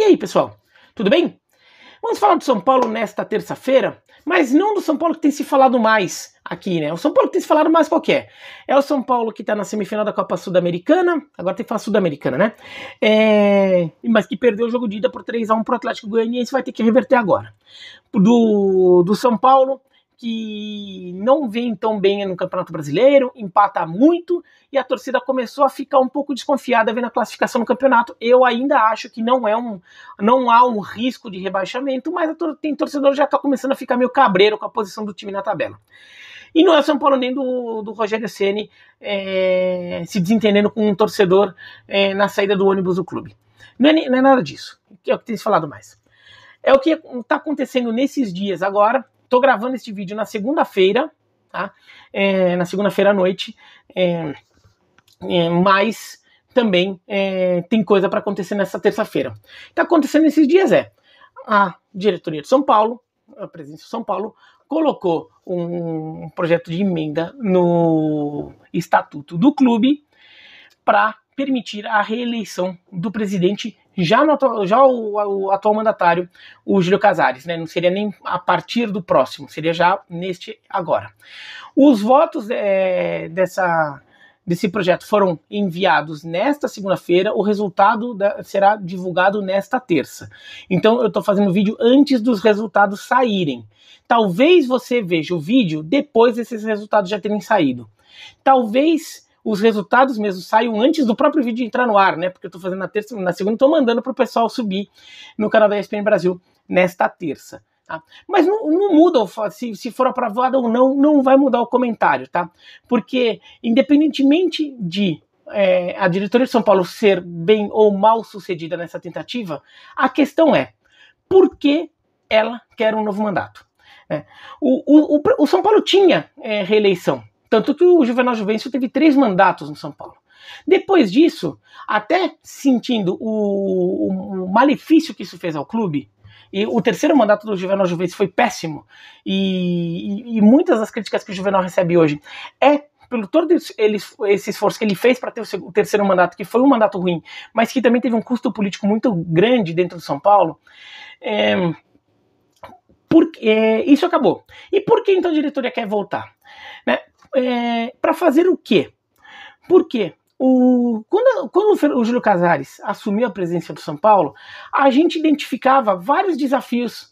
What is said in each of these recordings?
E aí, pessoal? Tudo bem? Vamos falar do São Paulo nesta terça-feira, mas não do São Paulo que tem se falado mais aqui, né? O São Paulo que tem se falado mais qualquer. É? é o São Paulo que está na semifinal da Copa Sul-Americana, agora tem que falar Sul-Americana, né? É... Mas que perdeu o jogo de ida por 3x1 para o Atlético Goianiense, vai ter que reverter agora. Do, do São Paulo, que não vem tão bem no Campeonato Brasileiro, empata muito e a torcida começou a ficar um pouco desconfiada vendo a classificação no campeonato. Eu ainda acho que não é um não há um risco de rebaixamento, mas tor tem torcedor já está começando a ficar meio cabreiro com a posição do time na tabela. E não é o São Paulo nem do, do Rogério Ceni é, se desentendendo com um torcedor é, na saída do ônibus do clube. Não é, não é nada disso. É o que tem se falado mais. É o que está acontecendo nesses dias agora tô gravando este vídeo na segunda-feira, tá? É, na segunda-feira à noite. É, é, mas também é, tem coisa para acontecer nessa terça-feira. Está acontecendo esses dias é a diretoria de São Paulo, a presidência de São Paulo, colocou um projeto de emenda no estatuto do clube para permitir a reeleição do presidente já, no, já o, o, atual mandatário, o Júlio Casares, né? Não seria nem a partir do próximo, seria já neste agora. Os votos é, dessa desse projeto foram enviados nesta segunda-feira, o resultado da, será divulgado nesta terça. Então eu estou fazendo vídeo antes dos resultados saírem. Talvez você veja o vídeo depois desses resultados já terem saído. Talvez os resultados mesmo saiam antes do próprio vídeo entrar no ar, né? Porque eu estou fazendo na terça, na segunda, estou mandando para o pessoal subir no canal da ESPN Brasil nesta terça. Tá? Mas não, não muda, se, se for aprovado ou não, não vai mudar o comentário, tá? Porque independentemente de é, a diretoria de São Paulo ser bem ou mal sucedida nessa tentativa, a questão é por que ela quer um novo mandato? É, o, o, o, o, São Paulo tinha é, reeleição tanto que o Juvenal Juvencio teve três mandatos no São Paulo. Depois disso, até sentindo o, o, malefício que isso fez ao clube, e o terceiro mandato do Juvenal Juvencio foi péssimo, e, e, e muitas das críticas que o Juvenal recebe hoje é pelo todo esse esforço que ele fez para ter o terceiro mandato, que foi um mandato ruim, mas que também teve um custo político muito grande dentro do São Paulo, é, por, é, isso acabou. E por que então a diretoria quer voltar? Né? é, para fazer o quê? Por quê? O, quando, quando, o Júlio Casares assumiu a presidência do São Paulo, a gente identificava vários desafios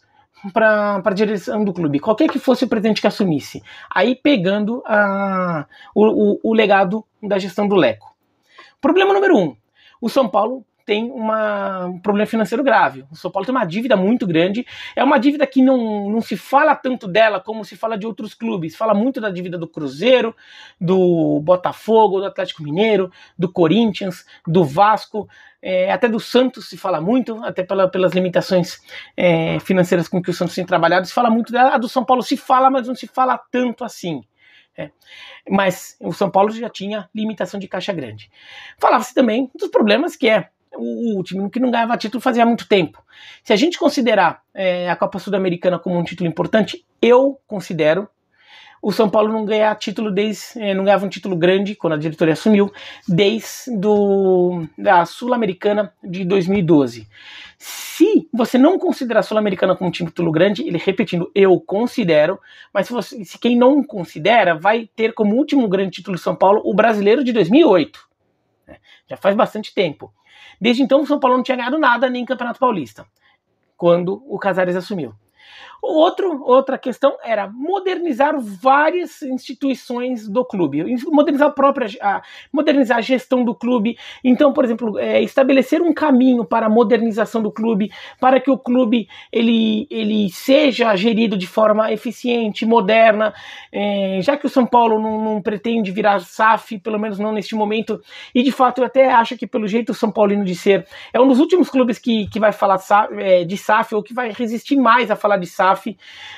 para a direção do clube, qualquer que fosse o presidente que assumisse. Aí pegando a, o, o, o legado da gestão do Leco. Problema número um: o São Paulo tem uma, um problema financeiro grave. O São Paulo tem uma dívida muito grande. É uma dívida que não, não se fala tanto dela como se fala de outros clubes. Fala muito da dívida do Cruzeiro, do Botafogo, do Atlético Mineiro, do Corinthians, do Vasco. É, até do Santos se fala muito, até pela, pelas limitações é, financeiras com que o Santos tem trabalhado, se fala muito dela. A do São Paulo se fala, mas não se fala tanto assim. É. Mas o São Paulo já tinha limitação de caixa grande. Falava-se também dos problemas que é o, último time que não ganhava título fazia muito tempo. Se a gente considerar é, a Copa Sul-Americana como um título importante, eu considero. O São Paulo não ganhar título desde, é, não ganhava um título grande quando a diretoria assumiu, desde do, da Sul-Americana de 2012. Se você não considerar a Sul-Americana como um título grande, ele repetindo, eu considero, mas se, você, se quem não considera, vai ter como último grande título de São Paulo o Brasileiro de 2008 né? Já faz bastante tempo. Desde então, o São Paulo não tinha ganhado nada, nem Campeonato Paulista, quando o Casares assumiu. Outro, outra questão era modernizar várias instituições do clube, modernizar a própria a, modernizar a gestão do clube. Então, por exemplo, é, estabelecer um caminho para a modernização do clube, para que o clube ele, ele seja gerido de forma eficiente, moderna, é, já que o São Paulo não, não, pretende virar SAF, pelo menos não neste momento, e de fato eu até acho que pelo jeito o São Paulino de ser, é um dos últimos clubes que, que vai falar é, de SAF ou que vai resistir mais a falar de SAF staff.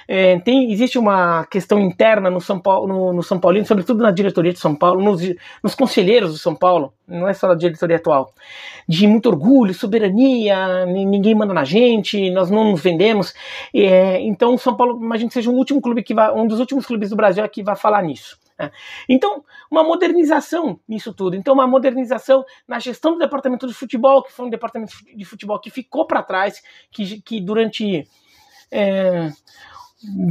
É, tem, existe uma questão interna no São Paulo, no, no São Paulino, sobretudo na diretoria de São Paulo, nos, nos, conselheiros do São Paulo, não é só na diretoria atual, de muito orgulho, soberania, ninguém manda na gente, nós não nos vendemos. É, então, o São Paulo, imagino que seja um último clube que vai, um dos últimos clubes do Brasil é que vai falar nisso. Né. Então, uma modernização nisso tudo. Então, uma modernização na gestão do departamento de futebol, que foi um departamento de futebol que ficou para trás, que, que durante é,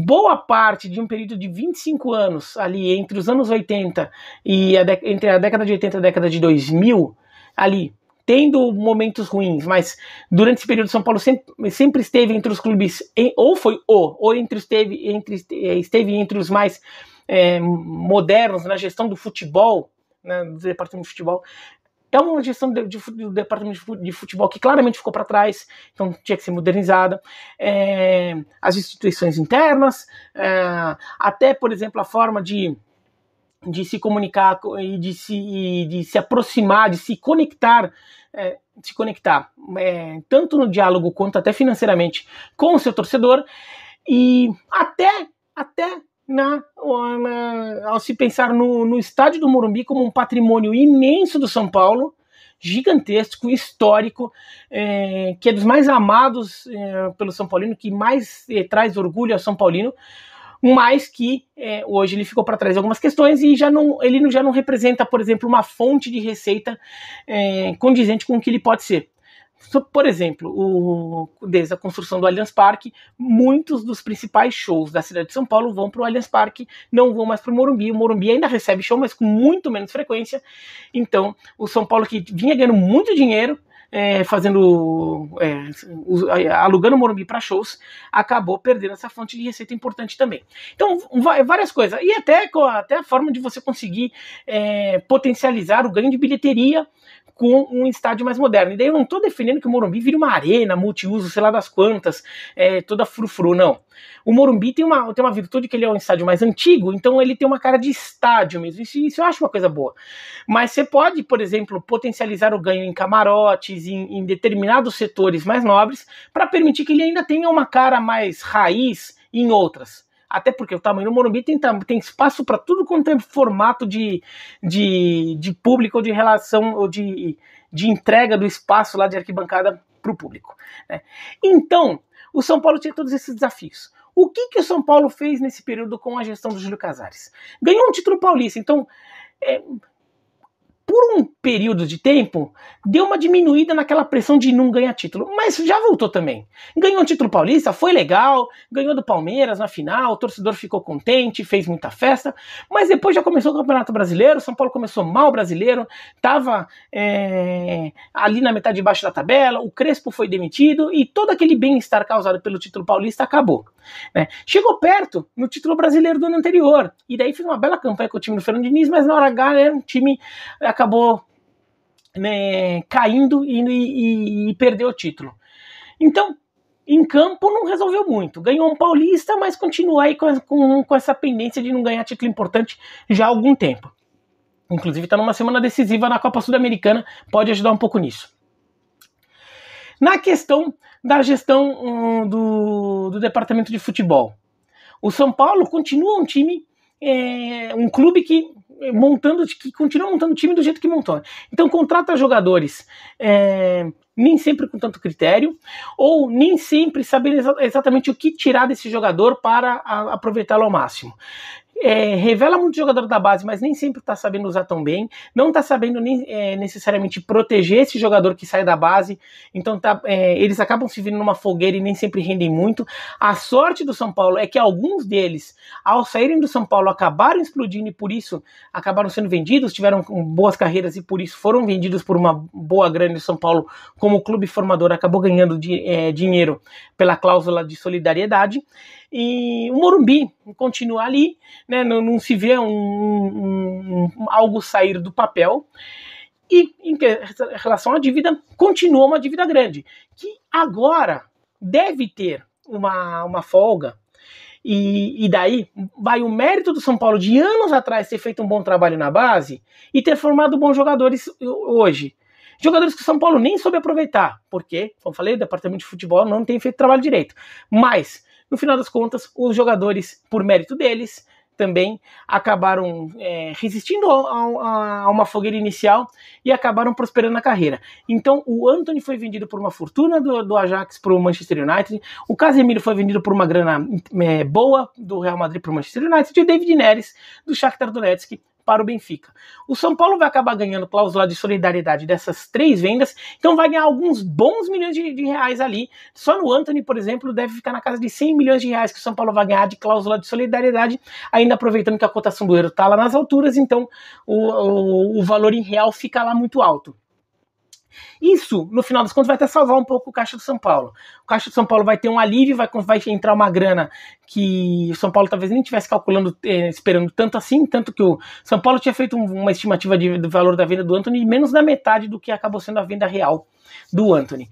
boa parte de um período de 25 anos, ali entre os anos 80 e a entre a década de 80 e a década de 2000, ali tendo momentos ruins, mas durante esse período São Paulo sempre, sempre esteve entre os clubes, em, ou foi o, ou entre esteve entre é, esteve entre os mais é, modernos na gestão do futebol, né, do departamento de futebol, é uma gestão de, de, do departamento de futebol que claramente ficou para trás, então tinha que ser modernizada. É, as instituições internas, é, até, por exemplo, a forma de de se comunicar e de se, de se aproximar, de se conectar, é, se conectar é, tanto no diálogo quanto até financeiramente com o seu torcedor e até até na, né? na, né, ao se pensar no, no estádio do Morumbi como um patrimônio imenso do São Paulo, gigantesco, histórico, é, que é dos mais amados é, pelo São Paulino, que mais é, traz orgulho ao São Paulino, mas que é, hoje ele ficou para trás de algumas questões e já não, ele já não representa, por exemplo, uma fonte de receita é, condizente com o que ele pode ser por exemplo, o, desde a construção do Allianz Parque, muitos dos principais shows da cidade de São Paulo vão para o Allianz Parque, não vão mais para o Morumbi. O Morumbi ainda recebe show, mas com muito menos frequência. Então, o São Paulo que vinha ganhando muito dinheiro, é, fazendo é, é alugando o Morumbi para shows, acabou perdendo essa fonte de receita importante também. Então, várias coisas. E até, até a forma de você conseguir é, potencializar o ganho de bilheteria com um estádio mais moderno. E daí eu não estou defendendo que o Morumbi vire uma arena multiuso, sei lá das quantas, é, toda frufru, não. O Morumbi tem uma, tem uma virtude que ele é um estádio mais antigo, então ele tem uma cara de estádio mesmo. Isso, isso eu acho uma coisa boa. Mas você pode, por exemplo, potencializar o ganho em camarotes, em, em determinados setores mais nobres, para permitir que ele ainda tenha uma cara mais raiz em outras. Até porque o tamanho do Morumbi tem, tem espaço para tudo quanto é formato de, de, de público ou de relação ou de, de entrega do espaço lá de arquibancada para o público. Né? Então, o São Paulo tinha todos esses desafios. O que, que o São Paulo fez nesse período com a gestão do Júlio Casares? Ganhou um título paulista, então é, por um período de tempo, deu uma diminuída naquela pressão de não ganhar título. Mas já voltou também. Ganhou um título paulista, foi legal, ganhou do Palmeiras na final, o torcedor ficou contente, fez muita festa. Mas depois já começou o Campeonato Brasileiro, São Paulo começou mal o brasileiro, estava é, ali na metade de baixo da tabela, o Crespo foi demitido e todo aquele bem-estar causado pelo título paulista acabou. Né? Chegou perto no título brasileiro do ano anterior, e daí fez uma bela campanha com o time do Fernando Diniz, mas na hora H era né, um time acabou né, caindo e, e, e perdeu o título. Então, em campo não resolveu muito. Ganhou um paulista, mas continua aí com, com, com, essa pendência de não ganhar título importante já há algum tempo. Inclusive está numa semana decisiva na Copa Sul-Americana, pode ajudar um pouco nisso. Na questão da gestão um, do, do departamento de futebol, o São Paulo continua um time, é, um clube que montando, que continua montando o time do jeito que montou. Então contrata jogadores é, nem sempre com tanto critério, ou nem sempre sabendo exa exatamente o que tirar desse jogador para aproveitá-lo ao máximo é, revela muito jogador da base, mas nem sempre está sabendo usar tão bem, não está sabendo nem, é, necessariamente proteger esse jogador que sai da base, então tá, é, eles acabam se vindo numa fogueira e nem sempre rendem muito. A sorte do São Paulo é que alguns deles, ao saírem do São Paulo, acabaram explodindo e por isso acabaram sendo vendidos, tiveram boas carreiras e por isso foram vendidos por uma boa grana. O São Paulo, como clube formador, acabou ganhando é, dinheiro pela cláusula de solidariedade e o Morumbi continuar ali, né? Não, não se vê um, um, um, algo sair do papel. E em relação à dívida, continua uma dívida grande, que agora deve ter uma, uma folga. E, e daí vai o mérito do São Paulo de anos atrás ter feito um bom trabalho na base e ter formado bons jogadores hoje. Jogadores que o São Paulo nem soube aproveitar, porque, como falei, o departamento de futebol não tem feito trabalho direito. Mas no final das contas, os jogadores, por mérito deles, também acabaram é, resistindo a, a, a, uma fogueira inicial e acabaram prosperando na carreira. Então, o Anthony foi vendido por uma fortuna do, do Ajax para o Manchester United, o Casemiro foi vendido por uma grana é, boa do Real Madrid para o Manchester United e o David Neres do Shakhtar Donetsk para o Benfica. O São Paulo vai acabar ganhando cláusula de solidariedade dessas três vendas, então vai ganhar alguns bons milhões de, de reais ali. Só no Anthony, por exemplo, deve ficar na casa de 100 milhões de reais que o São Paulo vai ganhar de cláusula de solidariedade, ainda aproveitando que a cotação do euro está lá nas alturas, então o, o, o valor em real fica lá muito alto. Isso, no final das contas, vai até salvar um pouco o Caixa do São Paulo. O Caixa do São Paulo vai ter um alívio, vai, vai entrar uma grana que o São Paulo talvez nem tivesse calculando, eh, esperando tanto assim, tanto que o São Paulo tinha feito uma estimativa de, do valor da venda do Anthony menos da metade do que acabou sendo a venda real do Anthony.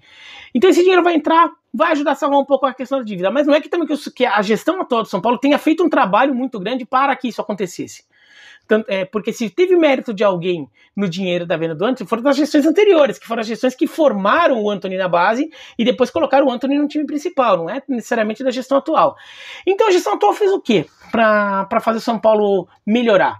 Então esse dinheiro vai entrar, vai ajudar a salvar um pouco a questão da dívida, mas não é que também que, que a gestão atual do São Paulo tenha feito um trabalho muito grande para que isso acontecesse. Tanto, é, porque se teve mérito de alguém no dinheiro da venda do Anthony, foram das gestões anteriores, que foram as gestões que formaram o Anthony na base e depois colocaram o Anthony no time principal, não é necessariamente da gestão atual. Então a gestão atual fez o quê para fazer o São Paulo melhorar?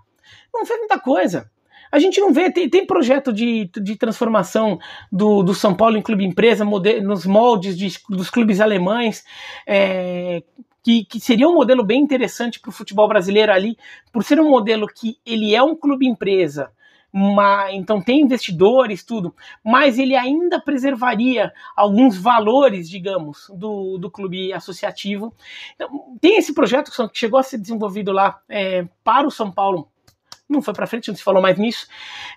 Não fez muita coisa. A gente não vê, tem, tem projeto de, de transformação do, do São Paulo em clube empresa, nos moldes de, dos clubes alemães, é, que, que seria um modelo bem interessante para o futebol brasileiro ali, por ser um modelo que ele é um clube empresa, uma, então tem investidores, tudo, mas ele ainda preservaria alguns valores, digamos, do, do clube associativo. Então, tem esse projeto que chegou a ser desenvolvido lá é, para o São Paulo não foi para frente, não se falou mais nisso.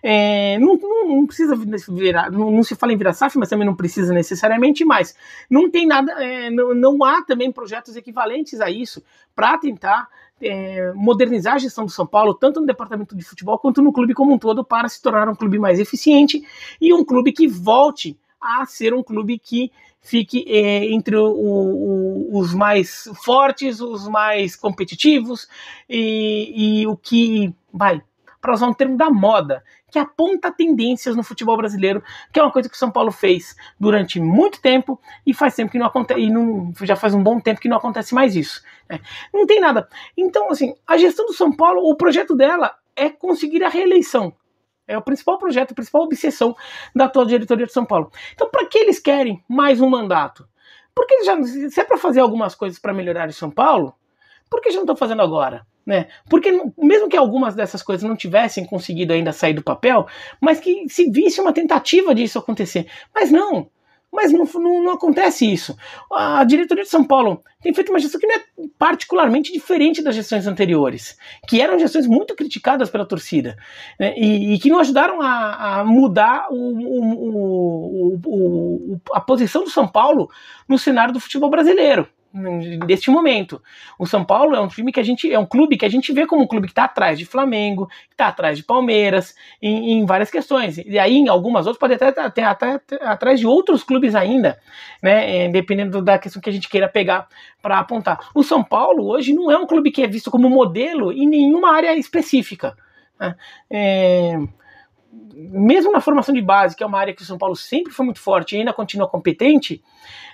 É, não, não precisa virar, não, não, se fala em virar SAF, mas também não precisa necessariamente mais. Não tem nada, é, não, não há também projetos equivalentes a isso para tentar é, modernizar a gestão do São Paulo, tanto no departamento de futebol quanto no clube como um todo, para se tornar um clube mais eficiente e um clube que volte a ser um clube que fique é, entre o, o, os mais fortes, os mais competitivos e, e o que vai para usar um termo da moda, que aponta tendências no futebol brasileiro, que é uma coisa que o São Paulo fez durante muito tempo e faz tempo que não acontece, e não, já faz um bom tempo que não acontece mais isso. Né? Não tem nada. Então, assim, a gestão do São Paulo, o projeto dela é conseguir a reeleição. É o principal projeto, a principal obsessão da atual diretoria de São Paulo. Então, para que eles querem mais um mandato? Porque eles já, se é para fazer algumas coisas para melhorar em São Paulo, por que já não estão fazendo agora? Né? Porque mesmo que algumas dessas coisas não tivessem conseguido ainda sair do papel, mas que se visse uma tentativa disso acontecer. Mas não, mas não, não, não, acontece isso. A diretoria de São Paulo tem feito uma gestão que não é particularmente diferente das gestões anteriores, que eram gestões muito criticadas pela torcida né, e, e, que não ajudaram a, a mudar o, o, o, a posição do São Paulo no cenário do futebol brasileiro neste momento. O São Paulo é um time que a gente é um clube que a gente vê como um clube que está atrás de Flamengo, que está atrás de Palmeiras, em, em, várias questões. E aí, em algumas outras, pode até tá, estar até, atrás de outros clubes ainda, né? É, dependendo da questão que a gente queira pegar para apontar. O São Paulo hoje não é um clube que é visto como modelo em nenhuma área específica. Né? É, mesmo na formação de base, que é uma área que o São Paulo sempre foi muito forte e ainda continua competente,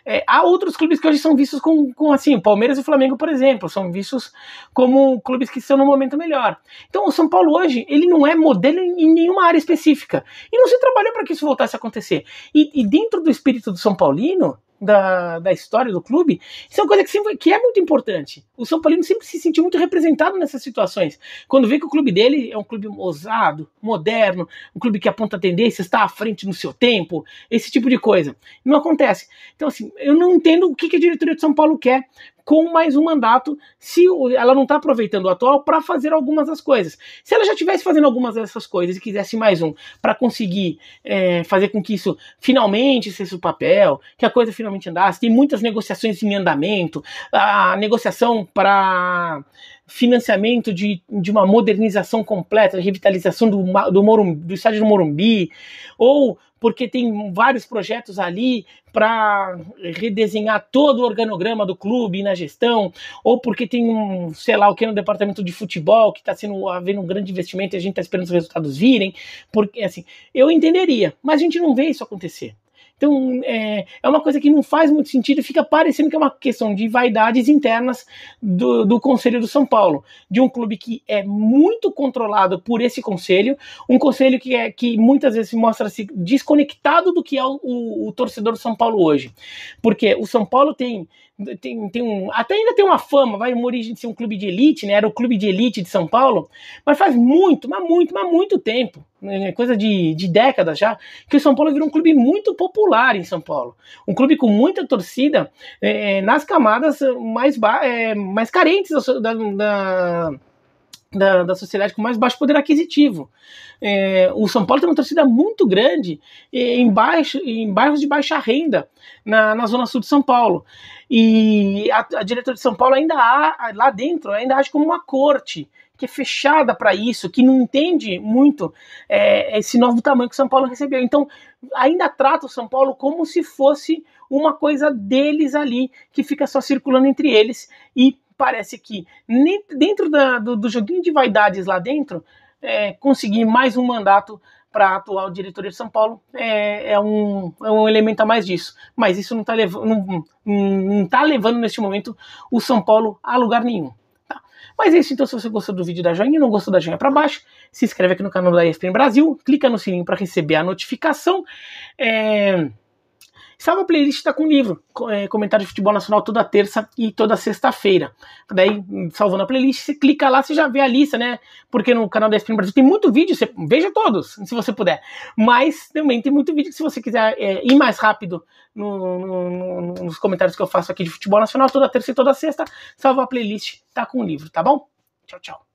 é, há outros clubes que hoje são vistos com, com assim, o Palmeiras e o Flamengo, por exemplo, são vistos como clubes que estão no momento melhor. Então o São Paulo hoje, ele não é modelo em nenhuma área específica. E não se trabalhou para que isso voltasse a acontecer. E, e dentro do espírito do São Paulino, da, da história do clube, isso é uma coisa que, sempre, que é muito importante. O São Paulino sempre se sentiu muito representado nessas situações. Quando vê que o clube dele é um clube ousado, moderno, um clube que aponta tendências, está à frente no seu tempo, esse tipo de coisa. Não acontece. Então, assim, eu não entendo o que, que a diretoria de São Paulo quer, com mais um mandato, se ela não está aproveitando o atual para fazer algumas das coisas. Se ela já estivesse fazendo algumas dessas coisas e quisesse mais um para conseguir é, fazer com que isso finalmente seja o papel, que a coisa finalmente andasse, tem muitas negociações em andamento, a negociação para financiamento de, de uma modernização completa, revitalização do, do, Morumbi, do estádio do Morumbi, ou porque tem vários projetos ali para redesenhar todo o organograma do clube na gestão, ou porque tem um, sei lá, o que no departamento de futebol que está sendo havendo um grande investimento e a gente está esperando os resultados virem, porque assim, eu entenderia, mas a gente não vê isso acontecer. Então, é, é uma coisa que não faz muito sentido e fica parecendo que é uma questão de vaidades internas do, do Conselho do São Paulo, de um clube que é muito controlado por esse conselho, um conselho que, é, que muitas vezes mostra-se desconectado do que é o, o, o torcedor do São Paulo hoje. Porque o São Paulo tem tem, tem um, até ainda tem uma fama, vai uma origem de ser um clube de elite, né? Era o clube de elite de São Paulo, mas faz muito, mas muito, mas muito tempo, né? É coisa de, de décadas já, que o São Paulo virou um clube muito popular em São Paulo. Um clube com muita torcida é, é nas camadas mais, é, mais carentes da, da da, da sociedade com mais baixo poder aquisitivo. É, o São Paulo tem uma torcida muito grande é, em, baixo, em bairros de baixa renda, na, na zona sul de São Paulo. E a, a diretora de São Paulo ainda há, lá dentro, ainda age como uma corte que é fechada para isso, que não entende muito é, esse novo tamanho que o São Paulo recebeu. Então, ainda trata o São Paulo como se fosse uma coisa deles ali, que fica só circulando entre eles e parece que dentro da, do, do, joguinho de vaidades lá dentro, é, conseguir mais um mandato para a atual diretoria de São Paulo é, é, um, é um elemento a mais disso. Mas isso não está lev não, não tá levando neste momento o São Paulo a lugar nenhum. Tá? Mas é isso, então, se você gostou do vídeo da joinha, não gostou da joinha para baixo, se inscreve aqui no canal da ESPN Brasil, clica no sininho para receber a notificação. É... Salva a playlist tá com livro, é, comentário de futebol nacional toda terça e toda sexta-feira. Daí, salvando a playlist, você clica lá, você já vê a lista, né? Porque no canal da ESPN Brasil tem muito vídeo, você veja todos, se você puder. Mas também tem muito vídeo que se você quiser é, ir mais rápido no, no, no, nos comentários que eu faço aqui de futebol nacional, toda terça e toda sexta, salva a playlist, tá com livro, tá bom? Tchau, tchau.